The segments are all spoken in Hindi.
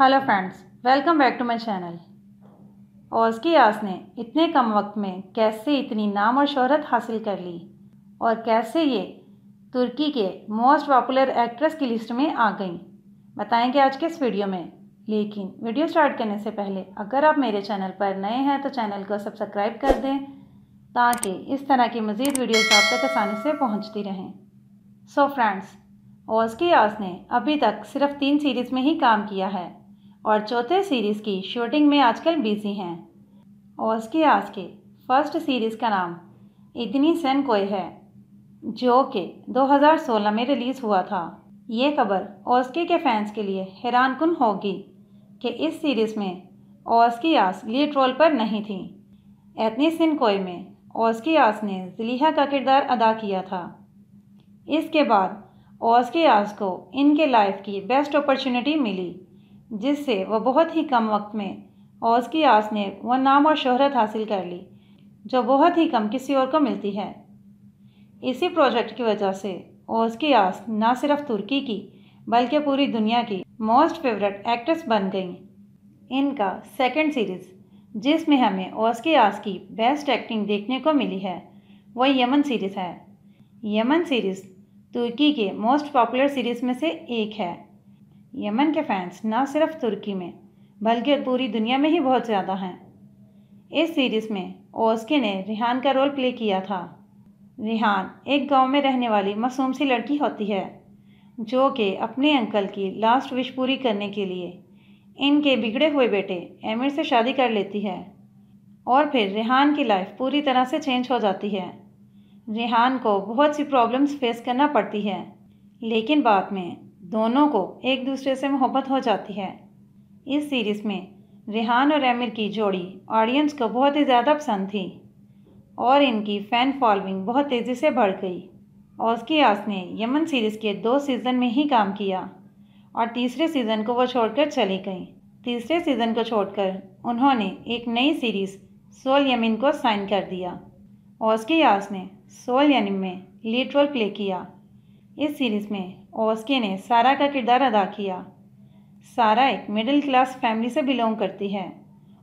hello friends welcome back to my channel ओज की आस ने इतने कम वक्त में कैसे इतनी नाम और शोहरत हासिल कर ली और कैसे ये तुर्की के मोस्ट पॉपुलर एक्ट्रेस की लिस्ट में आ गई बताएंगे आज के इस वीडियो में लेकिन वीडियो स्टार्ट करने से पहले अगर आप मेरे चैनल पर नए हैं तो चैनल को सब्सक्राइब कर दें ताकि इस तरह की मज़ीद वीडियो आप तक आसानी से पहुँचती रहें सो फ्रेंड्स ओज की आस ने अभी तक सिर्फ तीन सीरीज़ में ही काम किया है और चौथे सीरीज़ की शूटिंग में आजकल बिजी हैं ओस के आज के फर्स्ट सीरीज़ का नाम इतनी सन कोई है जो कि 2016 में रिलीज़ हुआ था ये खबर ओसके के फैंस के लिए हैरान कन होगी कि इस सीरीज़ में ओस्की आस लीड रोल पर नहीं थी एतनी सिनकोई में ओस्की आस ने जलीहा का किरदार अदा किया था इसके बाद ओस्की आस को इनके लाइफ की बेस्ट अपॉर्चुनिटी मिली जिससे वह बहुत ही कम वक्त में औज की आस ने वह नाम और शोहरत हासिल कर ली जो बहुत ही कम किसी और को मिलती है इसी प्रोजेक्ट की वजह से ओज की आस न सिर्फ तुर्की की बल्कि पूरी दुनिया की मोस्ट फेवरेट एक्ट्रेस बन गई इनका सेकंड सीरीज़ जिसमें हमें ओसकी की आस की बेस्ट एक्टिंग देखने को मिली है वह यमन सीरीज़ है यमन सीरीज़ तुर्की के मोस्ट पॉपुलर सीरीज़ में से एक है यमन के फैंस ना सिर्फ तुर्की में बल्कि पूरी दुनिया में ही बहुत ज़्यादा हैं इस सीरीज़ में ओस्के ने रिहान का रोल प्ले किया था रिहान एक गांव में रहने वाली मासूम सी लड़की होती है जो कि अपने अंकल की लास्ट विश पूरी करने के लिए इनके बिगड़े हुए बेटे एमिर से शादी कर लेती है और फिर रेहान की लाइफ पूरी तरह से चेंज हो जाती है रिहान को बहुत सी प्रॉब्लम्स फेस करना पड़ती है लेकिन बाद में दोनों को एक दूसरे से मोहब्बत हो जाती है इस सीरीज़ में रिहान और आमिर की जोड़ी ऑडियंस को बहुत ही ज़्यादा पसंद थी और इनकी फ़ैन फॉलोइंग बहुत तेज़ी से बढ़ गई ओस्की आस ने यमन सीरीज़ के दो सीज़न में ही काम किया और तीसरे सीज़न को वो छोड़कर चली गई तीसरे सीज़न को छोड़कर उन्होंने एक नई सीरीज़ सोल यमिन को साइन कर दिया ओस्की आस ने सोल यमिन में लीड रोल प्ले किया इस सीरीज़ में ओस्के ने सारा का किरदार अदा किया सारा एक मिडिल क्लास फैमिली से बिलोंग करती है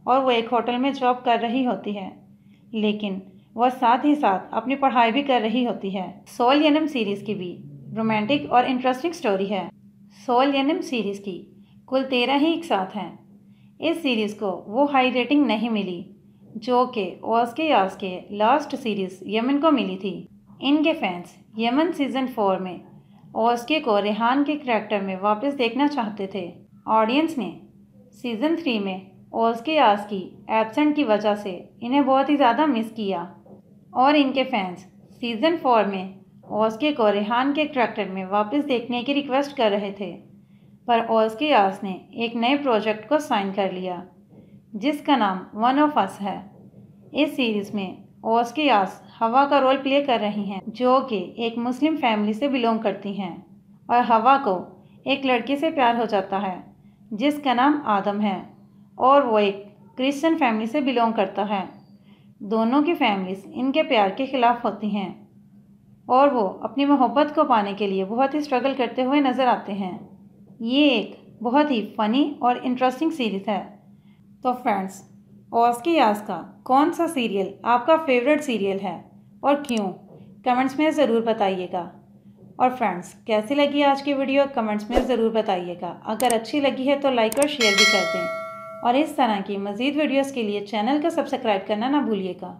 और वो एक होटल में जॉब कर रही होती है लेकिन वह साथ ही साथ अपनी पढ़ाई भी कर रही होती है सोल यनम सीरीज़ की भी रोमांटिक और इंटरेस्टिंग स्टोरी है सोल यनम सीरीज़ की कुल तेरह ही एक साथ हैं इस सीरीज़ को वो हाई रेटिंग नहीं मिली जो कि ओस्के यास के लास्ट सीरीज़ यमन को मिली थी इनके फैंस यमन सीज़न फोर में ओस्के को रेहान के करैक्टर में वापस देखना चाहते थे ऑडियंस ने सीज़न थ्री में ओस्के आस की एबसेंट की वजह से इन्हें बहुत ही ज़्यादा मिस किया और इनके फैंस सीज़न फोर में ओस्के को रेहान के करैक्टर में वापस देखने की रिक्वेस्ट कर रहे थे पर ओस्के आस ने एक नए प्रोजेक्ट को साइन कर लिया जिसका नाम वन ऑफ अस है इस सीरीज़ में ओस्कियास हवा का रोल प्ले कर रही हैं जो कि एक मुस्लिम फैमिली से बिलोंग करती हैं और हवा को एक लड़के से प्यार हो जाता है जिसका नाम आदम है और वो एक क्रिश्चियन फैमिली से बिलोंग करता है दोनों की फैमिलीज इनके प्यार के खिलाफ होती हैं और वो अपनी मोहब्बत को पाने के लिए बहुत ही स्ट्रगल करते हुए नज़र आते हैं ये एक बहुत ही फ़नी और इंटरेस्टिंग सीरीज़ है तो फ्रेंड्स ऑस्की यास का कौन सा सीरियल आपका फेवरेट सीरियल है और क्यों कमेंट्स में ज़रूर बताइएगा और फ्रेंड्स कैसी लगी आज की वीडियो कमेंट्स में ज़रूर बताइएगा अगर अच्छी लगी है तो लाइक और शेयर भी कर दें और इस तरह की मज़ीद वीडियोज़ के लिए चैनल को सब्सक्राइब करना ना भूलिएगा